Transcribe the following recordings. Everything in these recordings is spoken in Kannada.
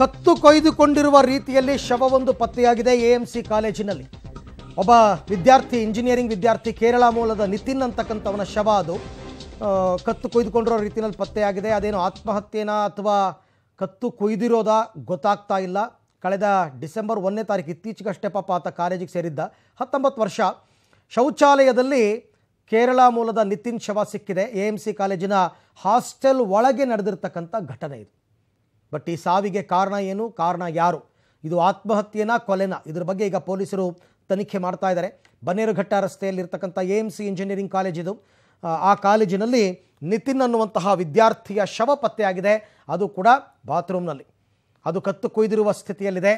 ಕತ್ತು ಕೊಯ್ದುಕೊಂಡಿರುವ ರೀತಿಯಲ್ಲಿ ಶವವೊಂದು ಪತ್ತೆಯಾಗಿದೆ ಸಿ ಕಾಲೇಜಿನಲ್ಲಿ ಒಬ್ಬ ವಿದ್ಯಾರ್ಥಿ ಇಂಜಿನಿಯರಿಂಗ್ ವಿದ್ಯಾರ್ಥಿ ಕೇರಳ ಮೂಲದ ನಿತಿನ್ ಅಂತಕ್ಕಂಥವನ ಶವ ಅದು ಕತ್ತು ಕೊಯ್ದುಕೊಂಡಿರೋ ರೀತಿಯಲ್ಲಿ ಪತ್ತೆಯಾಗಿದೆ ಅದೇನು ಆತ್ಮಹತ್ಯೆನಾ ಅಥವಾ ಕತ್ತು ಕೊಯ್ದಿರೋದ ಗೊತ್ತಾಗ್ತಾ ಇಲ್ಲ ಕಳೆದ ಡಿಸೆಂಬರ್ ಒಂದನೇ ತಾರೀಕು ಇತ್ತೀಚೆಗಷ್ಟೇ ಪಾಪ ಆತ ಕಾಲೇಜಿಗೆ ಸೇರಿದ್ದ ಹತ್ತೊಂಬತ್ತು ವರ್ಷ ಶೌಚಾಲಯದಲ್ಲಿ ಕೇರಳ ಮೂಲದ ನಿತಿನ್ ಶವ ಸಿಕ್ಕಿದೆ ಎ ಎಂ ಸಿ ಕಾಲೇಜಿನ ಹಾಸ್ಟೆಲ್ ಒಳಗೆ ನಡೆದಿರ್ತಕ್ಕಂಥ ಘಟನೆ ಇದು ಬಟ್ ಈ ಸಾವಿಗೆ ಕಾರಣ ಏನು ಕಾರಣ ಯಾರು ಇದು ಆತ್ಮಹತ್ಯೆನಾ ಕೊಲೆನಾ ಇದ್ರ ಬಗ್ಗೆ ಈಗ ಪೊಲೀಸರು ತನಿಖೆ ಮಾಡ್ತಾ ಇದ್ದಾರೆ ಬನ್ನೇರುಘಟ್ಟ ರಸ್ತೆಯಲ್ಲಿರ್ತಕ್ಕಂಥ A M C engineering college ಇದು ಆ ಕಾಲೇಜಿನಲ್ಲಿ ನಿತಿನ್ ಅನ್ನುವಂತಹ ವಿದ್ಯಾರ್ಥಿಯ ಶವ ಪತ್ತೆಯಾಗಿದೆ ಅದು ಕೂಡ ಬಾತ್ರೂಮ್ನಲ್ಲಿ ಅದು ಕತ್ತು ಕುಯ್ದಿರುವ ಸ್ಥಿತಿಯಲ್ಲಿದೆ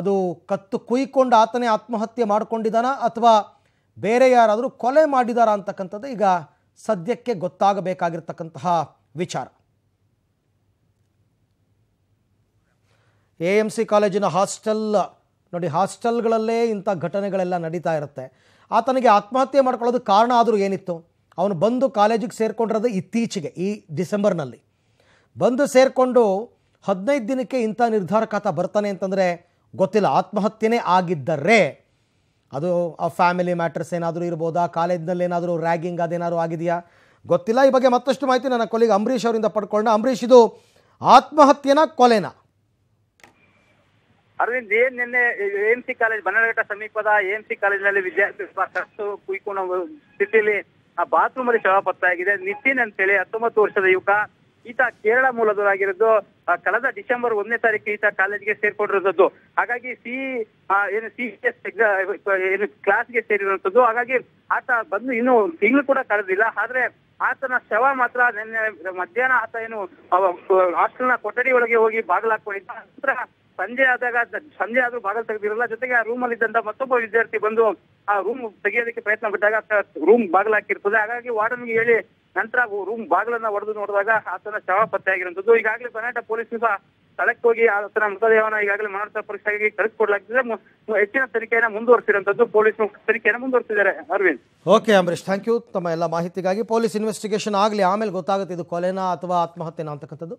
ಅದು ಕತ್ತು ಕುಯ್ಕೊಂಡು ಆತನೇ ಆತ್ಮಹತ್ಯೆ ಮಾಡಿಕೊಂಡಿದ್ದಾನ ಅಥವಾ ಬೇರೆ ಯಾರಾದರೂ ಕೊಲೆ ಮಾಡಿದಾರಾ ಅಂತಕ್ಕಂಥದ್ದು ಈಗ ಸದ್ಯಕ್ಕೆ ಗೊತ್ತಾಗಬೇಕಾಗಿರ್ತಕ್ಕಂತಹ ವಿಚಾರ ಎ ಎಮ್ ಸಿ ಕಾಲೇಜಿನ ಹಾಸ್ಟೆಲ್ ನೋಡಿ ಹಾಸ್ಟೆಲ್ಗಳಲ್ಲೇ ಇಂಥ ಘಟನೆಗಳೆಲ್ಲ ನಡೀತಾ ಇರುತ್ತೆ ಆತನಿಗೆ ಆತ್ಮಹತ್ಯೆ ಮಾಡ್ಕೊಳ್ಳೋದು ಕಾರಣ ಆದರೂ ಏನಿತ್ತು ಅವನು ಬಂದು ಕಾಲೇಜಿಗೆ ಸೇರಿಕೊಂಡಿರೋದು ಇತ್ತೀಚೆಗೆ ಈ ಡಿಸೆಂಬರ್ನಲ್ಲಿ ಬಂದು ಸೇರಿಕೊಂಡು ಹದಿನೈದು ದಿನಕ್ಕೆ ಇಂಥ ನಿರ್ಧಾರ ಖಾತ ಬರ್ತಾನೆ ಅಂತಂದರೆ ಗೊತ್ತಿಲ್ಲ ಆತ್ಮಹತ್ಯೆನೇ ಆಗಿದ್ದರೆ ಅದು ಆ ಫ್ಯಾಮಿಲಿ ಮ್ಯಾಟ್ರಸ್ ಏನಾದರೂ ಇರ್ಬೋದಾ ಕಾಲೇಜ್ನಲ್ಲಿ ಏನಾದರೂ ರ್ಯಾಗಿಂಗ್ ಅದೇನಾದರೂ ಆಗಿದೆಯಾ ಗೊತ್ತಿಲ್ಲ ಈ ಬಗ್ಗೆ ಮತ್ತಷ್ಟು ಮಾಹಿತಿ ನನ್ನ ಕೊಲೆಗೆ ಅಂಬರೀಷ್ ಅವರಿಂದ ಪಡ್ಕೊಂಡ ಅಂಬರೀಷ್ ಇದು ಆತ್ಮಹತ್ಯೆನ ಕೊಲೆನಾ ಅರವಿಂದ್ ಏನ್ ನಿನ್ನೆ ಎಂ ಸಿ ಕಾಲೇಜ್ ಬನ್ನಡಘಟ್ಟ ಸಮೀಪದ ಎಂ ಎಎಂಸಿ ಕಾಲೇಜಿನಲ್ಲಿ ವಿದ್ಯಾರ್ಥಿಗಳ ಸಾಕಷ್ಟು ಕುಯ್ಕೊಂಡು ಸ್ಥಿತಿಲಿ ಆ ಬಾತ್ರೂಮ್ ಅಲ್ಲಿ ಶವ ಪತ್ತೆಯಾಗಿದೆ ನಿತಿನ್ ಅಂತೇಳಿ ಹತ್ತೊಂಬತ್ತು ವರ್ಷದ ಯುವಕ ಈತ ಕೇರಳ ಮೂಲದವರಾಗಿರೋದು ಕಳೆದ ಡಿಸೆಂಬರ್ ಒಂದನೇ ತಾರೀಕು ಈತ ಕಾಲೇಜ್ಗೆ ಸೇರ್ಕೊಂಡಿರೋದದ್ದು ಹಾಗಾಗಿ ಸಿ ಏನು ಸಿ ಏನು ಕ್ಲಾಸ್ಗೆ ಸೇರಿರುವಂತದ್ದು ಹಾಗಾಗಿ ಆತ ಬಂದು ಇನ್ನು ತಿಂಗಳು ಕೂಡ ಕಳೆದಿಲ್ಲ ಆದ್ರೆ ಆತನ ಶವ ಮಾತ್ರ ನಿನ್ನೆ ಮಧ್ಯಾಹ್ನ ಆತ ಏನು ಹಾಸ್ಟೆಲ್ನ ಕೊಠಡಿ ಒಳಗೆ ಹೋಗಿ ಬಾಗಿಲಾಕೊಂಡಿದ್ದ ನಂತರ ಸಂಜೆ ಆದಾಗ ಸಂಜೆ ಆದ್ರೂ ಬಾಗಲ್ ತೆಗೆದಿರಲ್ಲ ಜೊತೆಗೆ ಆ ರೂಮ್ ಅಲ್ಲಿ ಇದ್ದಂತ ಮತ್ತೊಬ್ಬ ವಿದ್ಯಾರ್ಥಿ ಬಂದು ಆ ರೂಮ್ ತೆಗೆಯೋದಕ್ಕೆ ಪ್ರಯತ್ನ ಬಿಟ್ಟಾಗ ರೂಮ್ ಬಾಗಿಲು ಹಾಕಿರ್ತದೆ ಹಾಗಾಗಿ ವಾರ್ಡನ್ಗೆ ಹೇಳಿ ನಂತರ ರೂಮ್ ಬಾಗಿಲನ್ನ ಹೊಡೆದು ನೋಡಿದಾಗ ಆತನ ಶವ ಪತ್ತೆಯಾಗಿರುವಂತದ್ದು ಈಗಾಗಲೇ ಕರ್ನಾಟಕ ಪೊಲೀಸ್ ಸಹ ಸ್ಥಳಕ್ಕೆ ಹೋಗಿ ಆತನ ಮೃತದೇಹವನ್ನ ಈಗಾಗಲೇ ಮಾನಸ ಪರೀಕ್ಷೆಗೆ ಕಳಿಸ್ಕೊಡ್ಲಾಗ್ತದೆ ಹೆಚ್ಚಿನ ತನಿಖೆಯನ್ನ ಮುಂದುವರಿಸಿರುವಂತದ್ದು ಪೊಲೀಸ್ ತನಿಖೆಯನ್ನ ಮುಂದುವರಿಸಿದ್ದಾರೆ Arvind okay Ambareesh thank you ತಮ್ಮ ಎಲ್ಲ ಮಾಹಿತಿಗಾಗಿ ಪೊಲೀಸ್ ಇನ್ವೆಸ್ಟಿಗೇಷನ್ ಆಗಲಿ ಆಮೇಲೆ ಗೊತ್ತಾಗುತ್ತೆ ಇದು ಕೊಲೆನಾ ಅಥವಾ ಆತ್ಮಹತ್ಯೆನಾ ಅಂತಕ್ಕಂಥದ್ದು